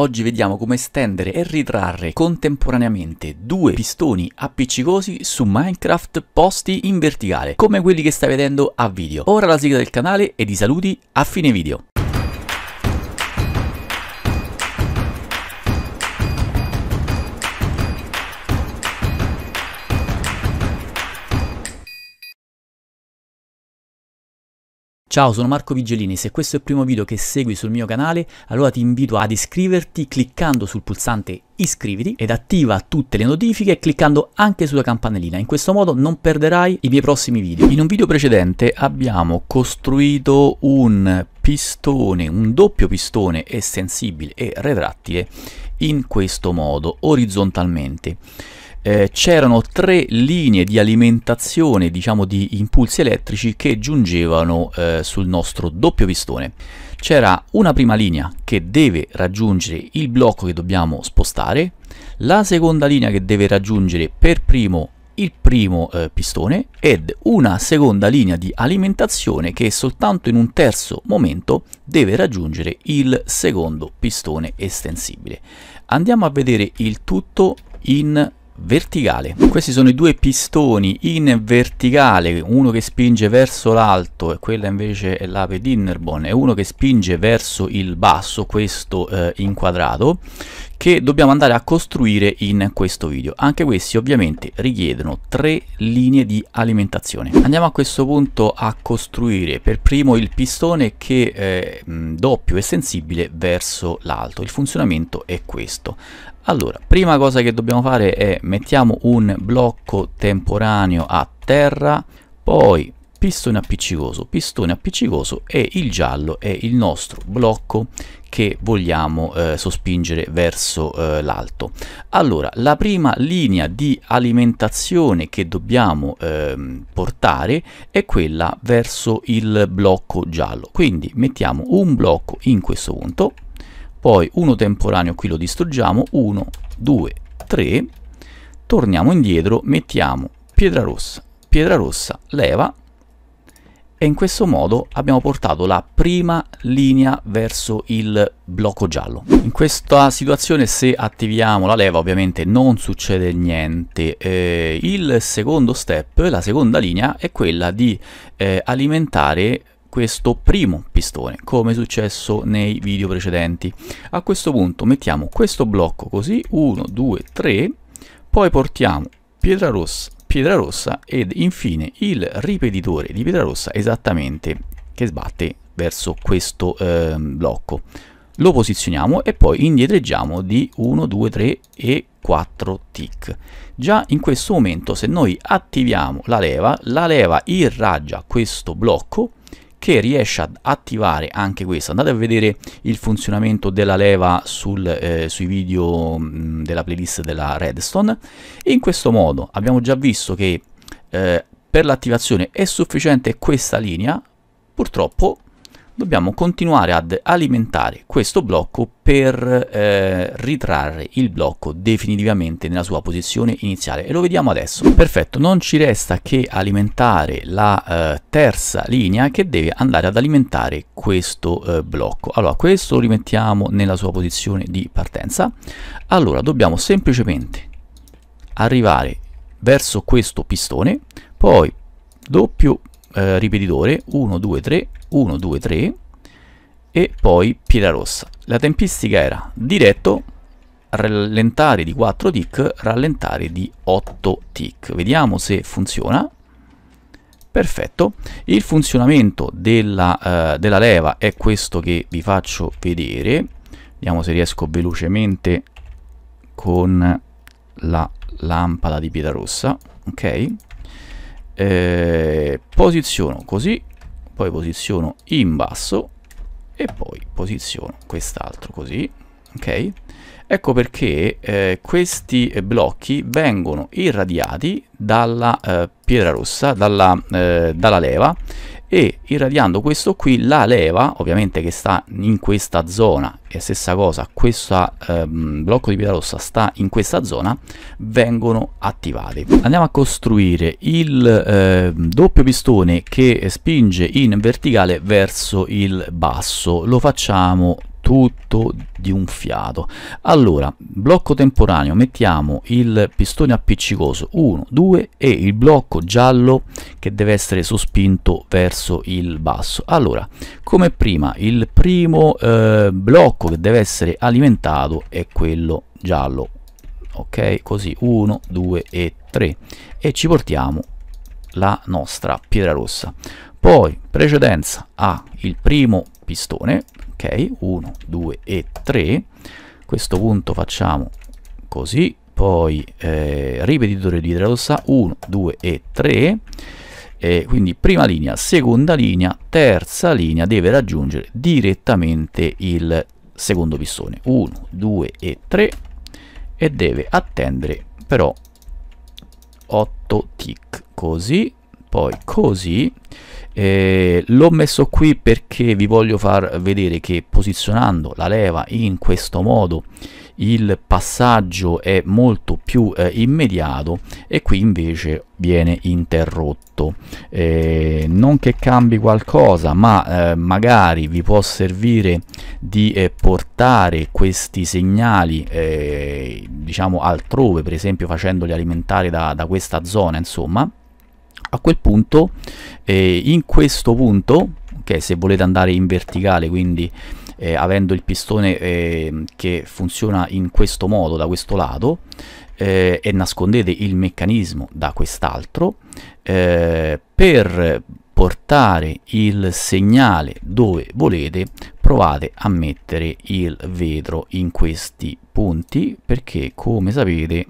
Oggi vediamo come stendere e ritrarre contemporaneamente due pistoni appiccicosi su Minecraft posti in verticale, come quelli che stai vedendo a video. Ora la sigla del canale e di saluti a fine video. Ciao, sono Marco Vigelini, se questo è il primo video che segui sul mio canale, allora ti invito ad iscriverti cliccando sul pulsante iscriviti ed attiva tutte le notifiche cliccando anche sulla campanellina, in questo modo non perderai i miei prossimi video. In un video precedente abbiamo costruito un pistone, un doppio pistone estensibile e retrattile in questo modo, orizzontalmente eh, c'erano tre linee di alimentazione, diciamo di impulsi elettrici che giungevano eh, sul nostro doppio pistone. C'era una prima linea che deve raggiungere il blocco che dobbiamo spostare, la seconda linea che deve raggiungere per primo il primo eh, pistone ed una seconda linea di alimentazione che soltanto in un terzo momento deve raggiungere il secondo pistone estensibile. Andiamo a vedere il tutto in verticale. Questi sono i due pistoni in verticale, uno che spinge verso l'alto e quella invece è l'ape Dinnerbone e uno che spinge verso il basso, questo eh, inquadrato che dobbiamo andare a costruire in questo video. Anche questi ovviamente richiedono tre linee di alimentazione. Andiamo a questo punto a costruire per primo il pistone che è mm, doppio e sensibile verso l'alto. Il funzionamento è questo. Allora, prima cosa che dobbiamo fare è mettiamo un blocco temporaneo a terra, poi pistone appiccicoso, pistone appiccicoso e il giallo è il nostro blocco che vogliamo eh, sospingere verso eh, l'alto. Allora, la prima linea di alimentazione che dobbiamo eh, portare è quella verso il blocco giallo. Quindi mettiamo un blocco in questo punto, poi uno temporaneo qui lo distruggiamo, 1, 2, 3, torniamo indietro, mettiamo pietra rossa, pietra rossa, leva, e in questo modo abbiamo portato la prima linea verso il blocco giallo. In questa situazione se attiviamo la leva ovviamente non succede niente. Eh, il secondo step, la seconda linea, è quella di eh, alimentare questo primo pistone come è successo nei video precedenti a questo punto mettiamo questo blocco così 1 2 3 poi portiamo pietra rossa rossa ed infine il ripetitore di pietra rossa esattamente che sbatte verso questo eh, blocco. Lo posizioniamo e poi indietreggiamo di 1, 2, 3 e 4 tick. Già in questo momento se noi attiviamo la leva, la leva irraggia questo blocco che riesce ad attivare anche questo. Andate a vedere il funzionamento della leva sul, eh, sui video mh, mm, della playlist della Redstone. In questo modo abbiamo già visto che eh, per l'attivazione è sufficiente questa linea, purtroppo dobbiamo continuare ad alimentare questo blocco per eh, ritrarre il blocco definitivamente nella sua posizione iniziale e lo vediamo adesso perfetto non ci resta che alimentare la eh, terza linea che deve andare ad alimentare questo eh, blocco allora questo lo rimettiamo nella sua posizione di partenza allora dobbiamo semplicemente arrivare verso questo pistone poi doppio eh, ripetitore 1, 2, 3, 1, 2, 3 e poi pila rossa. La tempistica era diretto, rallentare di 4 tick, rallentare di 8 tick. Vediamo se funziona. Perfetto, il funzionamento della, eh, della leva è questo che vi faccio vedere. Vediamo se riesco velocemente con la lampada di pietra rossa. Ok, eh, posiziono così poi posiziono in basso e poi posiziono quest'altro così ok ecco perché eh, questi eh, blocchi vengono irradiati dalla eh, pietra rossa dalla, eh, dalla leva e irradiando questo qui la leva ovviamente che sta in questa zona e stessa cosa questo ehm, blocco di pietra rossa sta in questa zona vengono attivati andiamo a costruire il eh, doppio pistone che spinge in verticale verso il basso lo facciamo tutto di un fiato allora blocco temporaneo mettiamo il pistone appiccicoso 1 2 e il blocco giallo che deve essere sospinto verso il basso allora come prima il primo eh, blocco che deve essere alimentato è quello giallo ok così 1 2 e 3 e ci portiamo la nostra pietra rossa poi precedenza a il primo pistone ok 1 2 e 3 a questo punto facciamo così poi eh, ripetitore di idratossa 1 2 e 3 eh, quindi prima linea, seconda linea, terza linea deve raggiungere direttamente il secondo pistone 1, 2 e 3 e deve attendere però 8 tick così poi così eh, l'ho messo qui perché vi voglio far vedere che posizionando la leva in questo modo il passaggio è molto più eh, immediato e qui invece viene interrotto eh, non che cambi qualcosa ma eh, magari vi può servire di eh, portare questi segnali eh, diciamo altrove per esempio facendoli alimentare da, da questa zona insomma a quel punto eh, in questo punto ok se volete andare in verticale quindi eh, avendo il pistone eh, che funziona in questo modo da questo lato eh, e nascondete il meccanismo da quest'altro eh, per portare il segnale dove volete provate a mettere il vetro in questi punti perché come sapete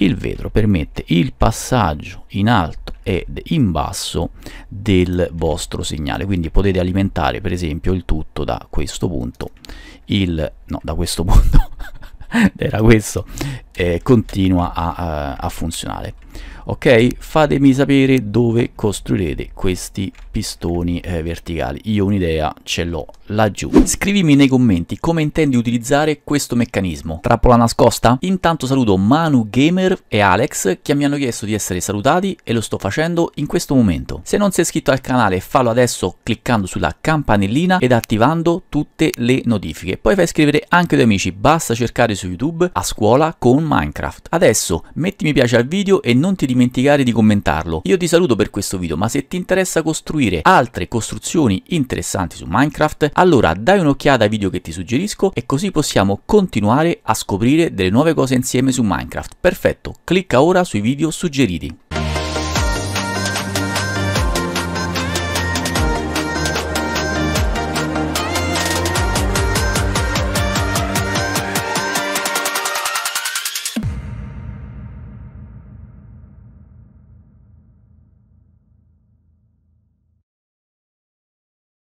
il vetro permette il passaggio in alto ed in basso del vostro segnale, quindi potete alimentare per esempio il tutto da questo punto, il, no da questo punto, era questo, eh, continua a, a, funzionare ok fatemi sapere dove costruirete questi pistoni eh, verticali io un'idea ce l'ho laggiù scrivimi nei commenti come intendi utilizzare questo meccanismo trappola nascosta intanto saluto Manu Gamer e Alex che mi hanno chiesto di essere salutati e lo sto facendo in questo momento se non sei iscritto al canale fallo adesso cliccando sulla campanellina ed attivando tutte le notifiche poi fai iscrivere anche ai tuoi amici basta cercare su youtube a scuola con Minecraft. Adesso metti mi piace al video e non ti dimenticare di commentarlo. Io ti saluto per questo video, ma se ti interessa costruire altre costruzioni interessanti su Minecraft, allora dai un'occhiata ai video che ti suggerisco e così possiamo continuare a scoprire delle nuove cose insieme su Minecraft. Perfetto, clicca ora sui video suggeriti.